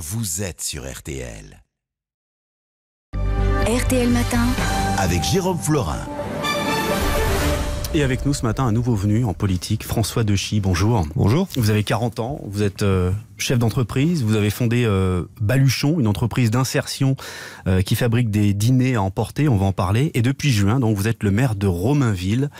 vous êtes sur RTL. RTL Matin. Avec Jérôme Florin. Et avec nous ce matin, un nouveau venu en politique, François Dechy. Bonjour. Bonjour. Vous avez 40 ans, vous êtes euh, chef d'entreprise, vous avez fondé euh, Baluchon, une entreprise d'insertion euh, qui fabrique des dîners à emporter, on va en parler. Et depuis juin, donc, vous êtes le maire de Romainville,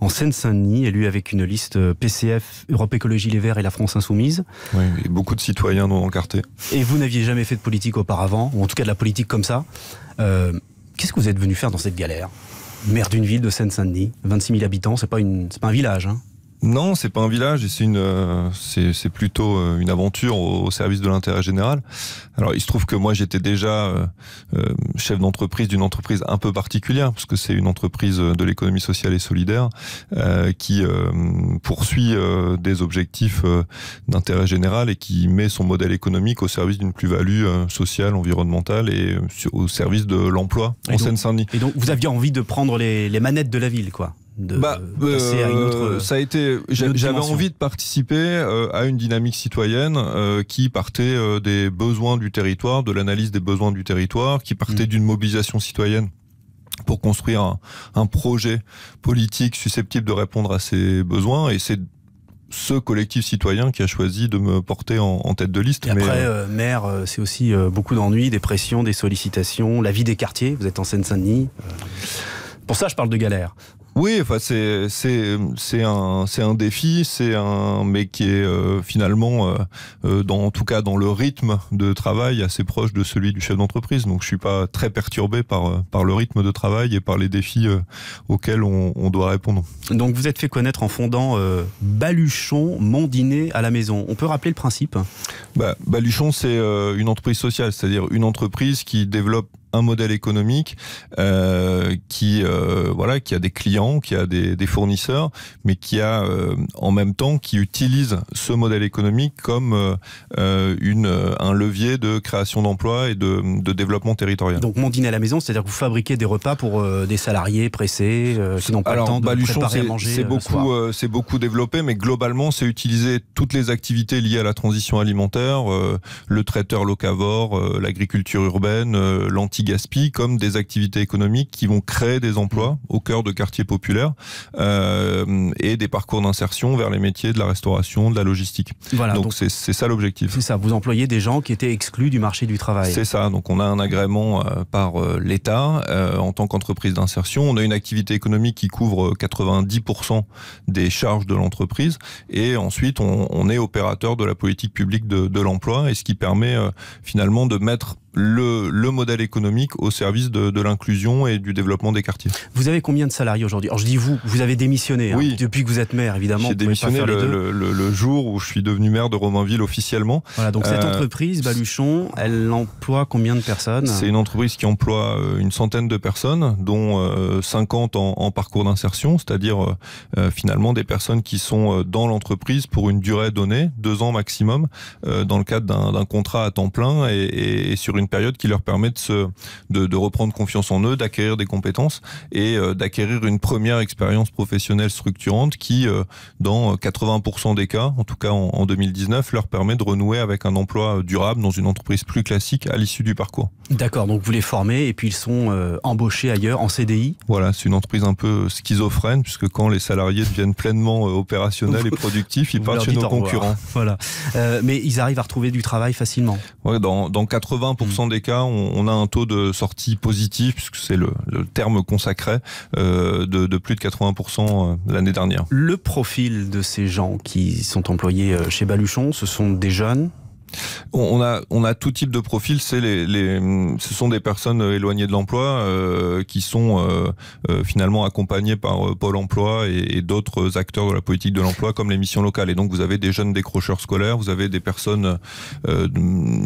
en Seine-Saint-Denis, élu avec une liste PCF, Europe Écologie Les Verts et la France Insoumise. Oui, et beaucoup de citoyens dans encarté. Et vous n'aviez jamais fait de politique auparavant, ou en tout cas de la politique comme ça. Qu'est-ce que vous êtes venu faire dans cette galère maire d'une ville de Seine-Saint-Denis, 26 000 habitants, c'est pas, une, pas un village. Hein. Non, c'est pas un village, c'est une, euh, c'est plutôt euh, une aventure au, service de l'intérêt général. Alors, il se trouve que moi, j'étais déjà euh, chef d'entreprise d'une entreprise un peu particulière, parce que c'est une entreprise de l'économie sociale et solidaire qui poursuit des objectifs d'intérêt général et qui met son modèle économique au service d'une plus-value sociale, environnementale et au service de l'emploi en Seine-Saint-Denis. Et donc, vous aviez envie de prendre les manettes de la ville, quoi de bah, une euh, autre. Ça a été. J'avais envie de participer euh, à une dynamique citoyenne euh, qui partait des besoins du territoire, de l'analyse des besoins du territoire, qui partait mm. d'une mobilisation citoyenne pour construire un, projet politique susceptible de répondre à ces besoins. Et c'est ce collectif citoyen qui a choisi de me porter en, tête de liste. après, maire, c'est aussi beaucoup d'ennuis, des pressions, des sollicitations, la vie des quartiers. Vous êtes en Seine-Saint-Denis pour ça, je parle de galère. Oui, enfin, c'est c'est un c'est un défi, c'est un mais qui est euh, finalement euh, euh, dans en tout cas dans le rythme de travail assez proche de celui du chef d'entreprise. Donc je suis pas très perturbé par par le rythme de travail et par les défis auxquels on, doit répondre. Donc vous êtes fait connaître en fondant Baluchon mon dîner à la maison. On peut rappeler le principe bah, Baluchon c'est une entreprise sociale, c'est-à-dire une entreprise qui développe un modèle économique euh, qui euh, voilà qui a des clients, qui a des, des fournisseurs, mais qui a euh, en même temps qui utilise ce modèle économique comme euh, euh, une un levier de création d'emplois et de, de, développement territorial. Donc mon dîner à la maison, c'est-à-dire que vous fabriquez des repas pour des salariés pressés qui n'ont pas le temps de bah, préparer à manger. C'est beaucoup c'est beaucoup développé, mais globalement c'est utiliser toutes les activités liées à la transition alimentaire, le traiteur locavore, l'agriculture urbaine, l'anti gaspille comme des activités économiques qui vont créer des emplois mmh. au cœur de quartiers populaires euh, et des parcours d'insertion vers les métiers de la restauration, de la logistique. Voilà, donc c'est ça l'objectif. C'est ça, vous employez des gens qui étaient exclus du marché du travail. C'est ça, donc on a un agrément euh, par euh, l'État en tant qu'entreprise d'insertion. On a une activité économique qui couvre 90% des charges de l'entreprise et ensuite on, est opérateur de la politique publique de, de l'emploi et ce qui permet finalement de mettre le, le, modèle économique au service de, de l'inclusion et du développement des quartiers. Vous avez combien de salariés aujourd'hui Alors je dis vous, vous avez démissionné hein, depuis que vous êtes maire, évidemment. J'ai démissionné le, le, le, jour où je suis devenu maire de Romainville officiellement. Voilà, donc cette euh, entreprise, Baluchon, elle emploie combien de personnes C'est une entreprise qui emploie euh, une centaine de personnes, dont 50 euh, en, en parcours d'insertion, c'est-à-dire finalement des personnes qui sont dans l'entreprise pour une durée donnée, deux ans maximum, dans le cadre d'un contrat à temps plein et, et, et sur une une période qui leur permet de, se, de, reprendre confiance en eux, d'acquérir des compétences et euh, d'acquérir une première expérience professionnelle structurante qui, euh, dans 80% des cas, en tout cas en, 2019, leur permet de renouer avec un emploi euh, durable dans une entreprise plus classique à l'issue du parcours. D'accord, donc vous les formez et puis ils sont embauchés ailleurs en CDI Voilà, c'est une entreprise un peu schizophrène puisque quand les salariés deviennent pleinement opérationnels et productifs, ils partent chez nos concurrents. Voilà, mais ils arrivent à retrouver du travail facilement. Ouais, dans, dans 80% des cas, on, a un taux de sortie positif, puisque c'est le, terme consacré, euh, de, de, plus de 80% euh, l'année dernière. Le profil de ces gens qui sont employés euh, chez Baluchon, ce sont des jeunes on a, on a tout type de profil. C'est les, ce sont des personnes euh, éloignées de l'emploi euh, qui sont euh, finalement accompagnées par Pôle Emploi et, d'autres acteurs de la politique de l'emploi comme les missions locales. Et donc vous avez des jeunes décrocheurs scolaires, vous avez des personnes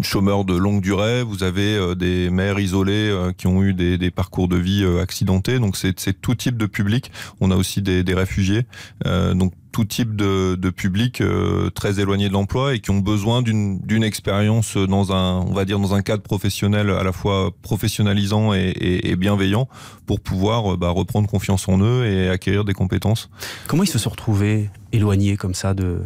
chômeurs de longue durée, vous avez des mères isolées qui ont eu des, parcours de vie accidentés. Donc c'est tout type de public. On a aussi des, des réfugiés. donc tout type de, de public euh, très éloigné de l'emploi et qui ont besoin d'une expérience dans un, on va dire, dans un cadre professionnel à la fois professionnalisant et, bienveillant pour pouvoir euh, bah, reprendre confiance en eux et acquérir des compétences. Comment ils se sont retrouvés éloignés comme ça de,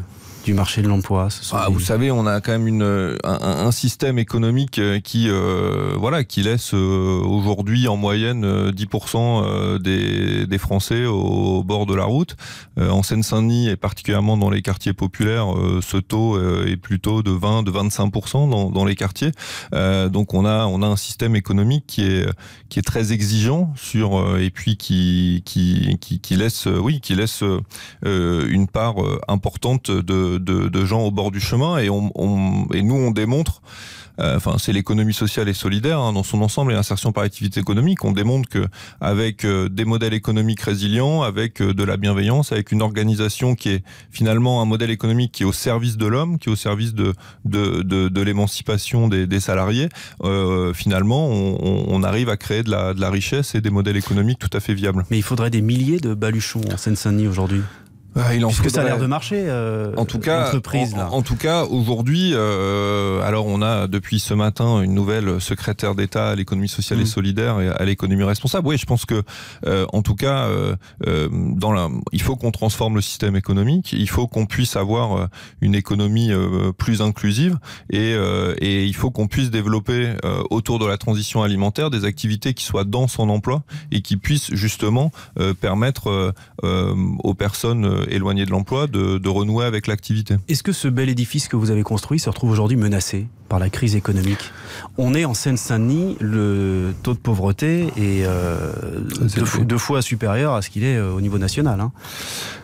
du marché de l'emploi bah, Vous savez, on a quand même une, un, système économique euh, qui, euh, voilà, qui laisse euh, aujourd'hui en moyenne 10% des, des, Français au bord de la route. en Seine-Saint-Denis et particulièrement dans les quartiers populaires, ce taux est plutôt de 20, de 25% dans, dans, les quartiers. donc on a, on a un système économique qui est, qui est très exigeant sur, et puis qui, qui, qui laisse, oui, qui laisse une part importante de de, gens au bord du chemin et, nous on démontre, euh, enfin c'est l'économie sociale et solidaire hein, dans son ensemble et l'insertion par activité économique, on démontre que avec euh, des modèles économiques résilients, avec euh, de la bienveillance, avec une organisation qui est finalement un modèle économique qui est au service de l'homme, qui est au service de, de, l'émancipation des, salariés, finalement on, arrive à créer de la, de la richesse et des modèles économiques tout à fait viables. Mais il faudrait des milliers de baluchons en Seine-Saint-Denis aujourd'hui ah, il en Puisque ça a l'air de marcher, euh, en tout cas, l'entreprise. En, en, tout cas, aujourd'hui, euh, alors on a depuis ce matin une nouvelle secrétaire d'État à l'économie sociale et mm. solidaire et à l'économie responsable. Oui, je pense que, euh, en tout cas, euh, euh, dans la, il faut qu'on transforme le système économique, il faut qu'on puisse avoir euh, une économie plus inclusive et, et il faut qu'on puisse développer autour de la transition alimentaire des activités qui soient dans son emploi et qui puissent justement permettre aux personnes euh, éloigné de l'emploi de, renouer avec l'activité. Est-ce que ce bel édifice que vous avez construit se retrouve aujourd'hui menacé par la crise économique On est en Seine-Saint-Denis, le taux de pauvreté est, euh, ah, deux, fois supérieur à ce qu'il est euh, au niveau national. Hein.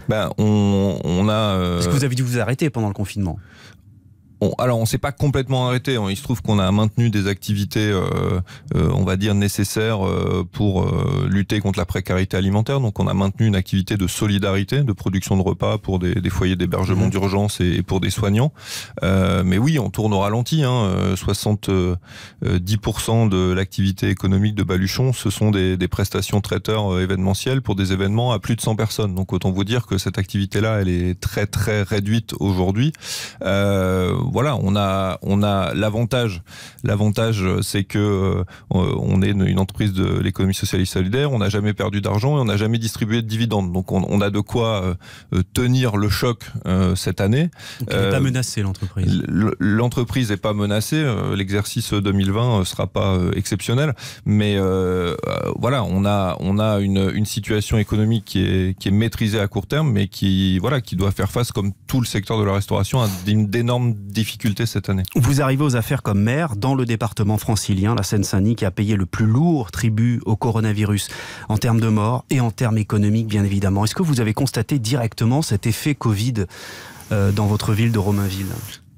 Ben, on, a. Est-ce que vous avez dû vous arrêter pendant le confinement alors, on ne s'est pas complètement arrêté. Hein. Il se trouve qu'on a maintenu des activités, euh, euh, on va dire, nécessaires euh, pour lutter contre la précarité alimentaire. Donc, on a maintenu une activité de solidarité, de production de repas pour des, foyers d'hébergement mmh. d'urgence et, pour des soignants. mais oui, on tourne au ralenti. Hein, 70% de l'activité économique de Baluchon, ce sont des, des prestations traiteurs événementielles pour des événements à plus de 100 personnes. Donc, autant vous dire que cette activité-là, elle est très, très réduite aujourd'hui voilà, on a, on a l'avantage. L'avantage, euh, c'est que euh, on est une, entreprise de l'économie sociale et solidaire. On n'a jamais perdu d'argent et on n'a jamais distribué de dividendes. Donc, on, a de quoi euh, tenir le choc cette année. Donc, pas menacé, l'entreprise. L'entreprise n'est pas menacée. L'exercice 2020 sera pas exceptionnel, mais voilà, on a, on a une, situation économique qui est, qui est maîtrisée à court terme, mais qui voilà, qui doit faire face comme tout le secteur de la restauration à d'énormes difficultés vous arrivez aux affaires comme maire dans le département francilien, la Seine-Saint-Denis, qui a payé le plus lourd tribut au coronavirus en termes de morts et en termes économiques, bien évidemment. Est-ce que vous avez constaté directement cet effet Covid euh, dans votre ville de Romainville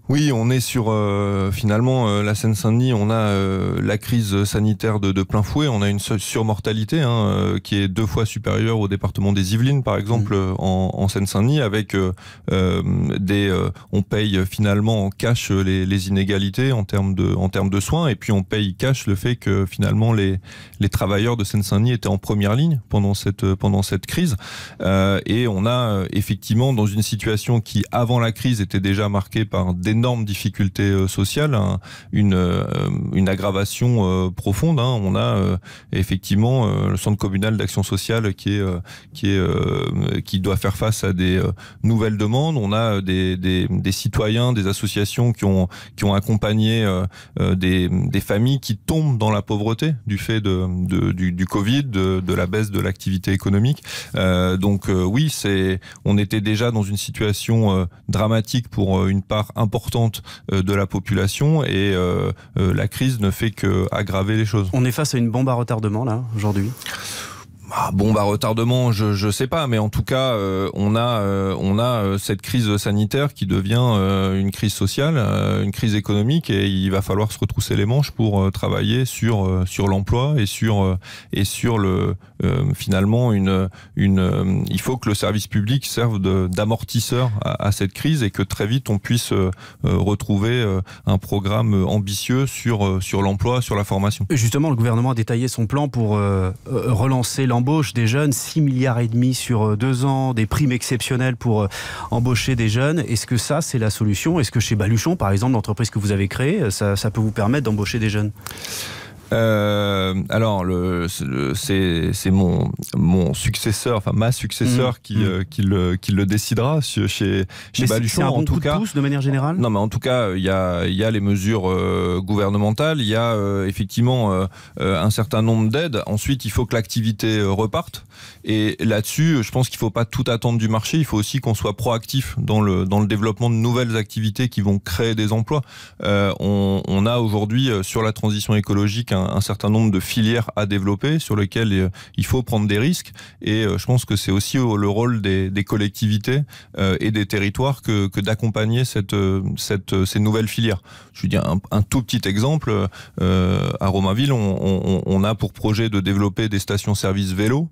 oui, on est sur euh, finalement euh, la Seine-Saint-Denis. On a euh, la crise sanitaire de, de, plein fouet. On a une surmortalité hein, qui est deux fois supérieure au département des Yvelines, par exemple, mmh. en, Seine-Saint-Denis, avec des. on paye finalement en cash les, les, inégalités en termes de en termes de soins, et puis on paye cash le fait que finalement les les travailleurs de Seine-Saint-Denis étaient en première ligne pendant cette pendant cette crise. et on a effectivement dans une situation qui avant la crise était déjà marquée par des énorme difficulté euh, sociale, hein. une, euh, une aggravation euh, profonde. Hein. On a effectivement le centre communal d'action sociale qui, est, qui, est, qui doit faire face à des nouvelles demandes. On a des, des, citoyens, des associations qui ont, qui ont accompagné des, des, familles qui tombent dans la pauvreté du fait de, du, du, Covid, de, de, la baisse de l'activité économique. donc oui, c'est on était déjà dans une situation dramatique pour une part importante euh, de la population et euh, euh, la crise ne fait que aggraver les choses. On est face à une bombe à retardement là aujourd'hui ah, bon, bah retardement, je je sais pas, mais en tout cas, euh, on a euh, on a euh, cette crise sanitaire qui devient une crise sociale, une crise économique, et il va falloir se retrousser les manches pour travailler sur sur l'emploi et sur et sur le finalement une une il faut que le service public serve d'amortisseur à, cette crise et que très vite on puisse retrouver un programme ambitieux sur sur l'emploi, sur la formation. Justement, le gouvernement a détaillé son plan pour relancer l'emploi Embauche des jeunes, 6 milliards et demi sur euh, deux ans, des primes exceptionnelles pour euh, embaucher des jeunes. Est-ce que ça, c'est la solution Est-ce que chez Baluchon, par exemple, l'entreprise que vous avez créée, euh, ça peut vous permettre d'embaucher des jeunes euh, alors, le, c'est, mon, mon successeur, enfin ma successeur mmh. euh, mmh. qui, le, qui, le, décidera chez, chez Baluchon. C'est un bon en tout cas, de, de manière générale Non, mais en tout cas, euh, il y a, les mesures gouvernementales, il y a effectivement un certain nombre d'aides. Ensuite, il faut que l'activité reparte. Et là-dessus, je pense qu'il ne faut pas tout attendre du marché. Il faut aussi qu'on soit proactif dans le, dans le développement de nouvelles activités qui vont créer des emplois. On, on, a aujourd'hui, sur la transition écologique, un, certain nombre de filières à développer sur lesquelles euh, il faut prendre des risques. Et euh, je pense que c'est aussi euh, le rôle des, collectivités et des territoires que, que d'accompagner cette, cette, ces nouvelles filières. Je veux dire un, tout petit exemple. à Romainville, on, a pour projet de développer des stations-service vélo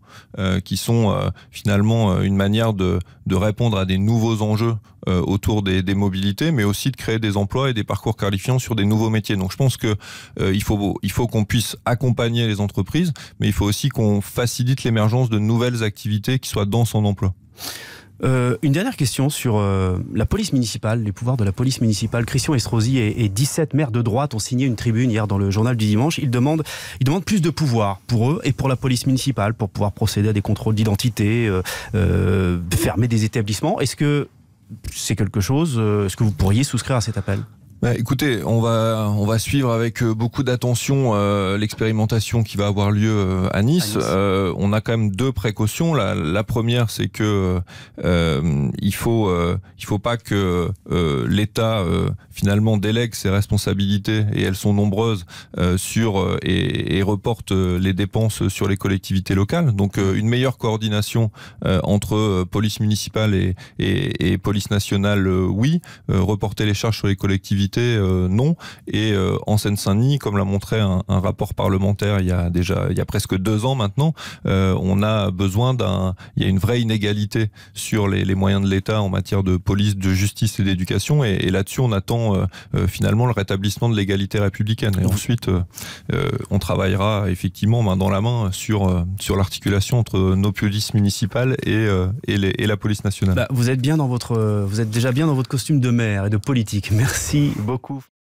qui sont finalement une manière de, de répondre à des nouveaux enjeux autour des, mobilités, mais aussi de créer des emplois et des parcours qualifiants sur des nouveaux métiers. Donc je pense que il faut il faut qu'on puisse accompagner les entreprises, mais il faut aussi qu'on facilite l'émergence de nouvelles activités qui soient dans son emploi. Euh, une dernière question sur euh, la police municipale, les pouvoirs de la police municipale. Christian Estrosi et, 17 maires de droite ont signé une tribune hier dans le journal du dimanche. Ils demandent, ils demandent plus de pouvoir pour eux et pour la police municipale pour pouvoir procéder à des contrôles d'identité, euh, fermer des établissements. Est-ce que c'est quelque chose Est-ce que vous pourriez souscrire à cet appel bah, écoutez, on va, on va suivre avec euh, beaucoup d'attention euh, l'expérimentation qui va avoir lieu euh, à Nice. on a quand même deux précautions. La, première, c'est que euh, il faut, il faut pas que l'État finalement délègue ses responsabilités et elles sont nombreuses sur et, et, reporte les dépenses sur les collectivités locales. Donc une meilleure coordination entre police municipale et, et police nationale, oui. reporter les charges sur les collectivités euh, non. Et euh, en Seine-Saint-Denis, comme l'a montré un, rapport parlementaire il y a déjà il y presque deux ans maintenant, euh, on a besoin d'un. Il y a une vraie inégalité sur les, moyens de l'État en matière de police, de justice et d'éducation. Et, là-dessus, on attend finalement le rétablissement de l'égalité républicaine. Et ensuite, on travaillera effectivement main dans la main sur, sur l'articulation entre nos polices municipales et, la police nationale. Bah, vous êtes bien dans votre, vous êtes déjà bien dans votre costume de maire et de politique. Merci beaucoup